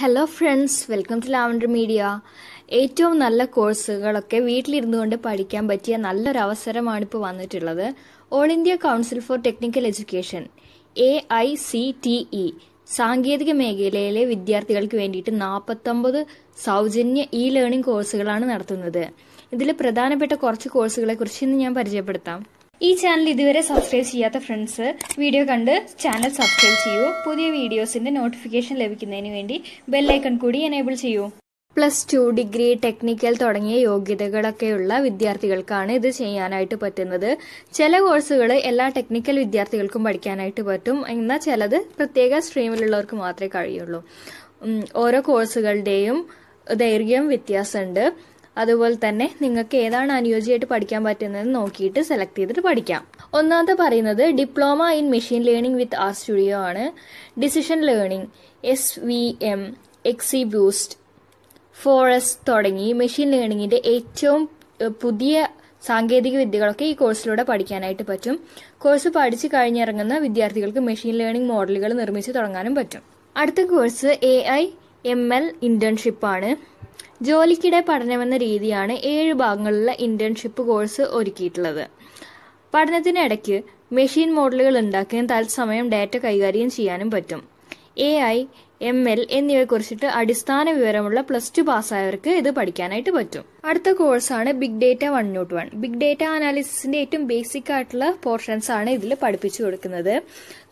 hello friends welcome to Lavender Media ഏറ്റവും നല്ല കോഴ്സുകളൊക്കെ വീട്ടിലിരുന്നു കൊണ്ട് പഠിക്കാൻ പറ്റിയ നല്ലൊരു അവസരമാണ് ഇപ്പോൾ വന്നിട്ടുള്ളത് All India Council for Technical Education A I C T E സാങ്കേതിക മേഖലയിലെ വിദ്യാർത്ഥികൾക്ക് വേണ്ടിയിട്ട് നാൽപ്പത്തൊമ്പത് സൗജന്യ ഇ ലേണിംഗ് കോഴ്സുകളാണ് നടത്തുന്നത് ഇതിൽ പ്രധാനപ്പെട്ട കുറച്ച് കുറിച്ച് ഇന്ന് ഞാൻ പരിചയപ്പെടുത്താം ഈ ചാനൽ ഇതുവരെ സബ്സ്ക്രൈബ് ചെയ്യാത്ത ഫ്രണ്ട്സ് വീഡിയോ കണ്ട് ചാനൽ സബ്സ്ക്രൈബ് ചെയ്യൂ പുതിയ വീഡിയോസിന്റെ നോട്ടിഫിക്കേഷൻ ലഭിക്കുന്നതിന് വേണ്ടി ബെല്ലൈക്കൺ കൂടി എനേബിൾ ചെയ്യൂ പ്ലസ് ടു ഡിഗ്രി ടെക്നിക്കൽ തുടങ്ങിയ യോഗ്യതകളൊക്കെയുള്ള വിദ്യാർത്ഥികൾക്കാണ് ഇത് ചെയ്യാനായിട്ട് പറ്റുന്നത് ചില കോഴ്സുകൾ എല്ലാ ടെക്നിക്കൽ വിദ്യാർത്ഥികൾക്കും പഠിക്കാനായിട്ട് പറ്റും എന്നാൽ ചിലത് പ്രത്യേക സ്ട്രീമിലുള്ളവർക്ക് മാത്രമേ കഴിയുള്ളൂ ഓരോ കോഴ്സുകളുടെയും ദൈർഘ്യം വ്യത്യാസമുണ്ട് അതുപോലെ തന്നെ നിങ്ങൾക്ക് ഏതാണ് അനുയോജ്യമായിട്ട് പഠിക്കാൻ പറ്റുന്നത് നോക്കിയിട്ട് സെലക്ട് ചെയ്തിട്ട് പഠിക്കാം ഒന്നാമത്തെ പറയുന്നത് diploma in machine learning with R studio ആണ് decision learning S V M എക്സി ഫോറസ്റ്റ് തുടങ്ങി മെഷീൻ ലേണിംഗിന്റെ ഏറ്റവും പുതിയ സാങ്കേതിക വിദ്യകളൊക്കെ ഈ കോഴ്സിലൂടെ പഠിക്കാനായിട്ട് പറ്റും കോഴ്സ് പഠിച്ചു കഴിഞ്ഞിറങ്ങുന്ന വിദ്യാർത്ഥികൾക്ക് മെഷീൻ ലേണിംഗ് മോഡലുകൾ നിർമ്മിച്ച് തുടങ്ങാനും പറ്റും അടുത്ത course A I M L ഇന്റേൺഷിപ്പാണ് ജോലിക്കിടെ പഠനമെന്ന രീതിയാണ് ഏഴ് ഭാഗങ്ങളുള്ള ഇന്റേൺഷിപ്പ് കോഴ്സ് ഒരുക്കിയിട്ടുള്ളത് പഠനത്തിനിടയ്ക്ക് മെഷീൻ മോഡലുകൾ ഉണ്ടാക്കുകയും തത്സമയം ഡാറ്റ കൈകാര്യം ചെയ്യാനും പറ്റും എ ഐ എം എൽ എന്നിവയെക്കുറിച്ചിട്ട് അടിസ്ഥാന വിവരമുള്ള പ്ലസ് ടു പാസ്സായവർക്ക് ഇത് പഠിക്കാനായിട്ട് പറ്റും അടുത്ത കോഴ്സാണ് big data one nought one big data അനാലിസിസിന്റെ ഏറ്റവും ബേസിക് ആയിട്ടുള്ള പോർഷൻസ് ആണ് ഇതിൽ പഠിപ്പിച്ചു കൊടുക്കുന്നത്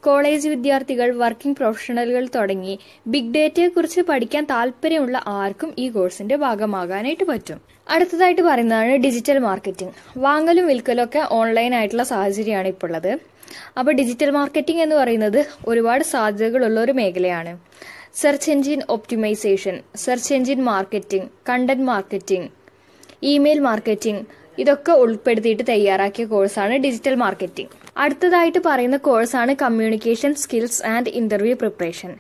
കോളേജ് വിദ്യാർത്ഥികൾ വർക്കിംഗ് പ്രൊഫഷണലുകൾ തുടങ്ങി ബിഗ് ഡേറ്റയെക്കുറിച്ച് പഠിക്കാൻ താല്പര്യമുള്ള ആർക്കും ഈ കോഴ്സിന്റെ ഭാഗമാകാനായിട്ട് പറ്റും അടുത്തതായിട്ട് പറയുന്നതാണ് ഡിജിറ്റൽ മാർക്കറ്റിംഗ് വാങ്ങലും വിൽക്കലും ഒക്കെ ഓൺലൈൻ ആയിട്ടുള്ള സാഹചര്യമാണ് ഇപ്പോൾ ഉള്ളത് അപ്പോൾ ഡിജിറ്റൽ മാർക്കറ്റിംഗ് എന്ന് പറയുന്നത് ഒരുപാട് സാധ്യതകളുള്ള ഒരു മേഖലയാണ് search engine optimisation search engine marketing content marketing email marketing ഇതൊക്കെ ഉൾപ്പെടുത്തിയിട്ട് തയ്യാറാക്കിയ കോഴ്സാണ് ഡിജിറ്റൽ മാർക്കറ്റിംഗ് അടുത്തതായിട്ട് പറയുന്ന കോഴ്സാണ് communication skills and interview preparation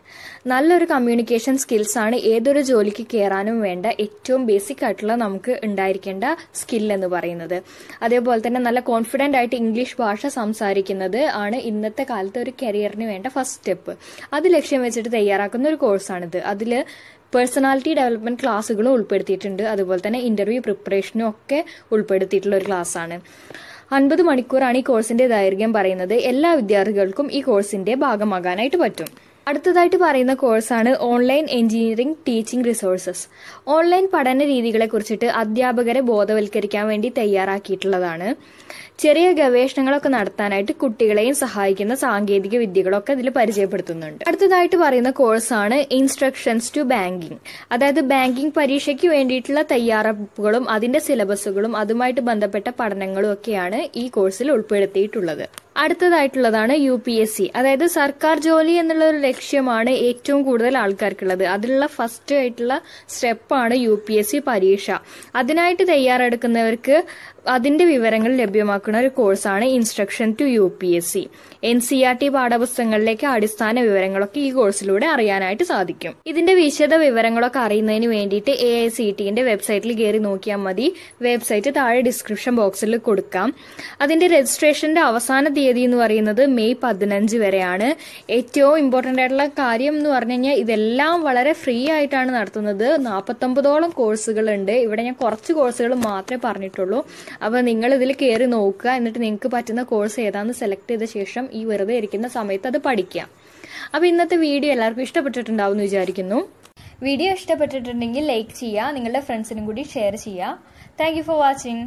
നല്ലൊരു കമ്മ്യൂണിക്കേഷൻ സ്കിൽസ് ആണ് ഏതൊരു ജോലിക്ക് കയറാനും വേണ്ട ഏറ്റവും ബേസിക് ആയിട്ടുള്ള നമുക്ക് ഉണ്ടായിരിക്കേണ്ട സ്കിൽ എന്ന് പറയുന്നത് അതേപോലെ തന്നെ നല്ല കോൺഫിഡൻ്റ് ആയിട്ട് ഇംഗ്ലീഷ് ഭാഷ സംസാരിക്കുന്നത് ആണ് ഇന്നത്തെ കാലത്ത് ഒരു കരിയറിന് വേണ്ട ഫസ്റ്റ് സ്റ്റെപ്പ് അത് ലക്ഷ്യം വെച്ചിട്ട് തയ്യാറാക്കുന്ന ഒരു കോഴ്സാണിത് അതിൽ പേഴ്സണാലിറ്റി ഡെവലപ്മെന്റ് ക്ലാസ്സുകളും ഉൾപ്പെടുത്തിയിട്ടുണ്ട് അതുപോലെ തന്നെ ഇന്റർവ്യൂ പ്രിപ്പറേഷനും ഒക്കെ ഉൾപ്പെടുത്തിയിട്ടുള്ള ഒരു ക്ലാസ്സാണ് അൻപത് മണിക്കൂറാണ് ഈ കോഴ്സിന്റെ ദൈർഘ്യം പറയുന്നത് എല്ലാ വിദ്യാർത്ഥികൾക്കും ഈ കോഴ്സിന്റെ ഭാഗമാകാനായിട്ട് പറ്റും അടുത്തതായിട്ട് പറയുന്ന കോഴ്സാണ് online engineering teaching resources online പഠന രീതികളെ കുറിച്ചിട്ട് അധ്യാപകരെ ബോധവൽക്കരിക്കാൻ വേണ്ടി തയ്യാറാക്കിയിട്ടുള്ളതാണ് ചെറിയ ഗവേഷണങ്ങളൊക്കെ നടത്താനായിട്ട് കുട്ടികളെയും സഹായിക്കുന്ന സാങ്കേതിക വിദ്യകളൊക്കെ ഇതിൽ പരിചയപ്പെടുത്തുന്നുണ്ട് അടുത്തതായിട്ട് പറയുന്ന കോഴ്സാണ് ഇൻസ്ട്രക്ഷൻസ് ടു ബാങ്കിങ് അതായത് ബാങ്കിങ് പരീക്ഷയ്ക്ക് വേണ്ടിയിട്ടുള്ള തയ്യാറെടുപ്പുകളും അതിന്റെ സിലബസുകളും അതുമായിട്ട് ബന്ധപ്പെട്ട പഠനങ്ങളും ഒക്കെയാണ് ഈ കോഴ്സിൽ ഉൾപ്പെടുത്തിയിട്ടുള്ളത് അടുത്തതായിട്ടുള്ളതാണ് യു പി എസ് സി അതായത് സർക്കാർ ജോലി എന്നുള്ള ഒരു ലക്ഷ്യമാണ് ഏറ്റവും കൂടുതൽ ആൾക്കാർക്കുള്ളത് അതിലുള്ള ഫസ്റ്റ് ആയിട്ടുള്ള സ്റ്റെപ്പാണ് യു പി എസ് സി പരീക്ഷ അതിനായിട്ട് തയ്യാറെടുക്കുന്നവർക്ക് അതിന്റെ വിവരങ്ങൾ ലഭ്യമാക്കുന്ന ഒരു കോഴ്സാണ് instruction to U P S C N C R T പാഠപുസ്തകങ്ങളിലേക്ക് അടിസ്ഥാന വിവരങ്ങളൊക്കെ ഈ കോഴ്സിലൂടെ അറിയാനായിട്ട് സാധിക്കും ഇതിന്റെ വിശദ വിവരങ്ങളൊക്കെ അറിയുന്നതിന് വേണ്ടിയിട്ട് എ ഐ സി ടിന്റെ വെബ്സൈറ്റിൽ കയറി നോക്കിയാൽ മതി വെബ്സൈറ്റ് താഴെ ഡിസ്ക്രിപ്ഷൻ ബോക്സിൽ കൊടുക്കാം അതിന്റെ രജിസ്ട്രേഷന്റെ അവസാന തീയതി എന്ന് പറയുന്നത് മെയ് പതിനഞ്ച് വരെയാണ് ഏറ്റവും ഇമ്പോർട്ടന്റ് ആയിട്ടുള്ള കാര്യം എന്ന് പറഞ്ഞു കഴിഞ്ഞാൽ ഇതെല്ലാം വളരെ ഫ്രീ ആയിട്ടാണ് നടത്തുന്നത് നാൽപ്പത്തൊമ്പതോളം കോഴ്സുകളുണ്ട് ഇവിടെ ഞാൻ കുറച്ച് കോഴ്സുകൾ മാത്രമേ പറഞ്ഞിട്ടുള്ളൂ അപ്പോൾ നിങ്ങൾ ഇതിൽ കയറി നോക്കുക എന്നിട്ട് നിങ്ങൾക്ക് പറ്റുന്ന കോഴ്സ് ഏതാണെന്ന് സെലക്ട് ചെയ്ത ശേഷം ഈ വെറുതെ ഇരിക്കുന്ന സമയത്ത് അത് പഠിക്കുക അപ്പോൾ ഇന്നത്തെ വീഡിയോ എല്ലാവർക്കും ഇഷ്ടപ്പെട്ടിട്ടുണ്ടാവും എന്ന് വിചാരിക്കുന്നു വീഡിയോ ഇഷ്ടപ്പെട്ടിട്ടുണ്ടെങ്കിൽ ലൈക്ക് ചെയ്യുക നിങ്ങളുടെ ഫ്രണ്ട്സിനും കൂടി ഷെയർ ചെയ്യുക താങ്ക് ഫോർ വാച്ചിങ്